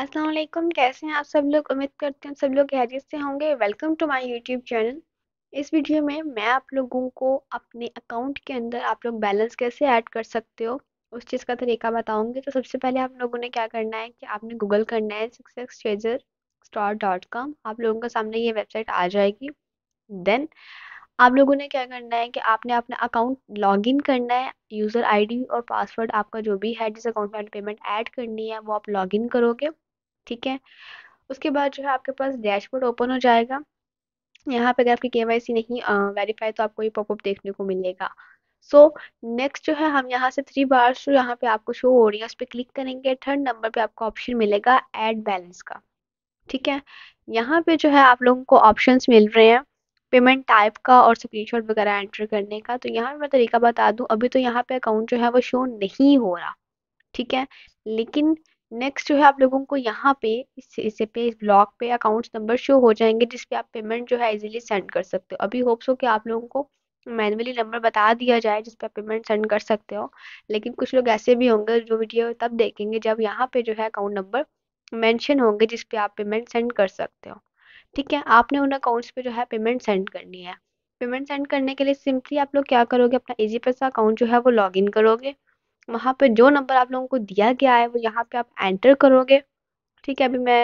अस्सलाम वालेकुम कैसे हैं आप सब लोग उम्मीद करते हैं सब लोग खैरियत से होंगे welcome to my YouTube channel इस वीडियो में मैं आप लोगों को अपने अकाउंट के अंदर आप लोग बैलेंस कैसे ऐड कर सकते हो उस चीज़ का तरीका बताऊंगी तो सबसे पहले आप लोगों ने क्या करना है कि आपने गूगल करना है सिक्स डॉट कॉम आप लोगों के सामने ये वेबसाइट आ जाएगी देन आप लोगों ने क्या करना है कि आपने अपना अकाउंट लॉगिन करना है यूज़र आईडी और पासवर्ड आपका जो भी है जिस अकाउंट में पेमेंट ऐड करनी है वो आप लॉगिन करोगे ठीक है उसके बाद जो है आपके पास डैशबोर्ड ओपन हो जाएगा यहाँ पे अगर आपकी के नहीं वेरीफाई तो आपको ये पॉपअप देखने को मिलेगा सो so, नेक्स्ट जो है हम यहाँ से थ्री बार शो यहाँ पे आपको शो हो रही है उस पर क्लिक करेंगे थर्ड नंबर पे आपको ऑप्शन मिलेगा एड बैलेंस का ठीक है यहाँ पे जो है आप लोगों को ऑप्शंस मिल रहे हैं पेमेंट टाइप का और स्क्रीनशॉट वगैरह एंटर करने का तो यहाँ मैं तरीका बता दूँ अभी तो यहाँ पे अकाउंट जो है वो शो नहीं हो रहा ठीक है लेकिन नेक्स्ट जो है आप लोगों को यहाँ पे इस इसे पे इस ब्लॉक पे अकाउंट्स नंबर शो हो जाएंगे जिसपे आप पेमेंट जो है इजीली सेंड कर सकते हो अभी होप्स हो कि आप लोगों को मैनुअली नंबर बता दिया जाए जिस आप पेमेंट सेंड कर सकते हो लेकिन कुछ लोग ऐसे भी होंगे जो वीडियो तब देखेंगे जब यहाँ पे जो है अकाउंट नंबर मैंशन होंगे जिसपे आप पेमेंट सेंड कर सकते हो ठीक है आपने उन अकाउंट्स पे जो है पेमेंट सेंड करनी है पेमेंट सेंड करने के लिए सिंपली आप लोग क्या करोगे अपना इजी पैसा अकाउंट जो है वो लॉगिन करोगे वहाँ पर जो नंबर आप लोगों को दिया गया है वो यहाँ पे आप एंटर करोगे ठीक है अभी मैं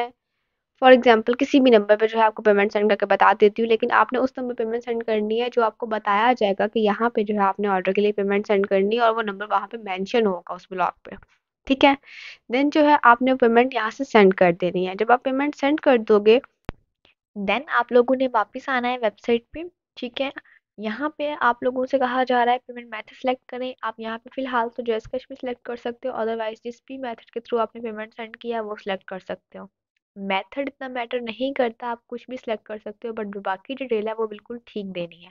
फॉर एग्जाम्पल किसी भी नंबर पे जो है आपको पेमेंट सेंड करके बता देती हूँ लेकिन आपने उस नंबर पेमेंट सेंड करनी है जो आपको बताया जाएगा कि यहाँ पे जो है आपने ऑर्डर के लिए पेमेंट सेंड करनी है और वो नंबर वहाँ पे मेंशन होगा उस ब्लॉग पे ठीक है देन जो है आपने पेमेंट यहाँ से सेंड कर देनी है जब आप पेमेंट सेंड कर दोगे देन आप लोगों ने वापस आना है वेबसाइट पर ठीक है यहाँ पे आप लोगों से कहा जा रहा है पेमेंट मेथड सेलेक्ट करें आप यहाँ पे फिलहाल तो जेस कैश भी सिलेक्ट कर सकते हो अदरवाइज जिस भी मेथड के थ्रू आपने पेमेंट सेंड किया है वो सिलेक्ट कर सकते हो मेथड इतना मैटर नहीं करता आप कुछ भी सिलेक्ट कर सकते हो बट जो बाकी डिटेल है वो बिल्कुल ठीक देनी है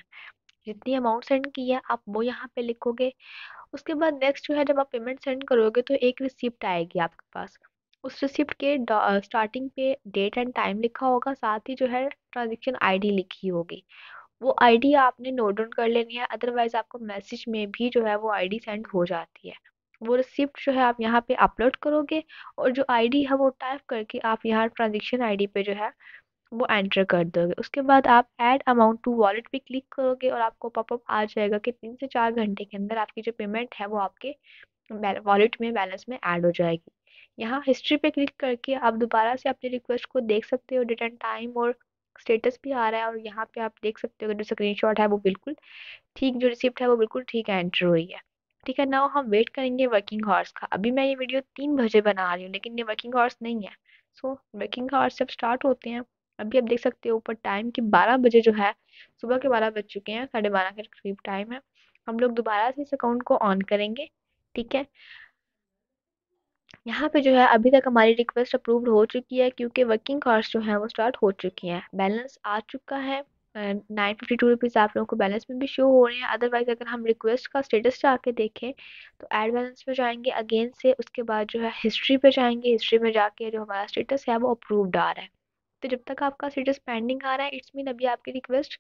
जितनी अमाउंट सेंड की है आप वो यहाँ पे लिखोगे उसके बाद नेक्स्ट जो है जब आप पेमेंट सेंड करोगे तो एक रिसिप्ट आएगी आपके पास उस रिसिप्ट के स्टार्टिंग पे डेट एंड टाइम लिखा होगा साथ ही जो है ट्रांजेक्शन आईडी लिखी होगी वो आईडी आपने नोट डाउन कर लेनी है अदरवाइज़ आपको मैसेज में भी जो है वो आईडी सेंड हो जाती है वो रिसिप्ट जो है आप यहाँ पे अपलोड करोगे और जो आईडी है वो टाइप करके आप यहाँ ट्रांजेक्शन आईडी पे जो है वो एंटर कर दोगे उसके बाद आप ऐड अमाउंट टू वॉलेट पे क्लिक करोगे और आपको पॉपअप आ जाएगा कि तीन से चार घंटे के अंदर आपकी जो पेमेंट है वो आपके वॉलेट में बैलेंस में ऐड हो जाएगी यहाँ हिस्ट्री पे क्लिक करके आप दोबारा से अपनी रिक्वेस्ट को देख सकते हो डेट एंड टाइम और स्टेटस भी आ रहा है और यहाँ पे आप देख सकते हो जो स्क्रीनशॉट है वो बिल्कुल ठीक जो रिसिप्ट है वो बिल्कुल ठीक एंटर हुई है ठीक है ना हम वेट करेंगे वर्किंग हॉर्स का अभी मैं ये वीडियो तीन बजे बना रही हूँ लेकिन ये वर्किंग हॉर्स नहीं है सो वर्किंग हॉर्स जब स्टार्ट होते हैं अभी आप देख सकते हो ऊपर टाइम कि बारह बजे जो है सुबह के बारह बज चुके हैं साढ़े बारह के करीब टाइम है हम लोग दोबारा से इस अकाउंट को ऑन करेंगे ठीक है यहाँ पे जो है अभी तक हमारी रिक्वेस्ट अप्रूव्ड हो चुकी है क्योंकि वर्किंग कॉस्ट जो है वो स्टार्ट हो चुकी हैं बैलेंस आ चुका है नाइन फिफ्टी टू रुपीज़ आप लोगों को बैलेंस में भी शो हो रहे हैं अदरवाइज़ अगर हम रिक्वेस्ट का स्टेटस जाके देखें तो एड बैलेंस में जाएंगे अगेन से उसके बाद जो है हिस्ट्री पे जाएंगे हिस्ट्री में जाके जो हमारा स्टेटस है वो अप्रूव्ड आ रहा है तो जब तक आपका स्टेटस पेंडिंग आ रहा है इट्स मीन अभी आपकी रिक्वेस्ट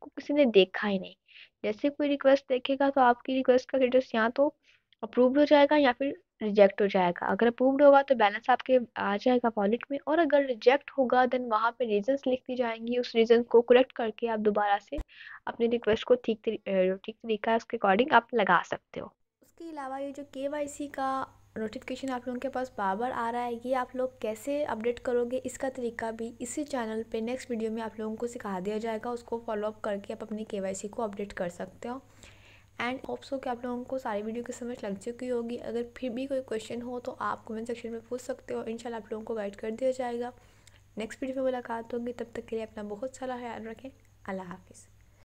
को किसी ने देखा ही नहीं जैसे कोई रिक्वेस्ट देखेगा तो आपकी रिक्वेस्ट का स्टेटस या तो अप्रूव्ड हो जाएगा या फिर रिजेक्ट हो जाएगा अगर अप्रूव्ड होगा तो बैलेंस आपके आ जाएगा वॉलेट में और अगर रिजेक्ट होगा देन वहाँ पे रीजंस लिख दी जाएंगी उस रीजन को करेक्ट करके आप दोबारा से अपनी रिक्वेस्ट को ठीक ठीक तरीका उसके अकॉर्डिंग आप लगा सकते हो उसके अलावा ये जो के का नोटिफिकेशन आप लोगों के पास बार बार आ रहा है ये आप लोग कैसे अपडेट करोगे इसका तरीका भी इसी चैनल पे नेक्स्ट वीडियो में आप लोगों को सिखा दिया जाएगा उसको फॉलोअप करके आप अपनी के को अपडेट कर सकते हो एंड होप सो कि आप लोगों को सारी वीडियो की समझ लग चुकी होगी अगर फिर भी कोई क्वेश्चन हो तो आप कमेंट सेक्शन में पूछ सकते हो इनशाला आप लोगों को गाइड कर दिया जाएगा नेक्स्ट वीडियो में मुलाकात होगी तब तक के लिए अपना बहुत सारा ख्याल रखें अल्लाह हाफिज़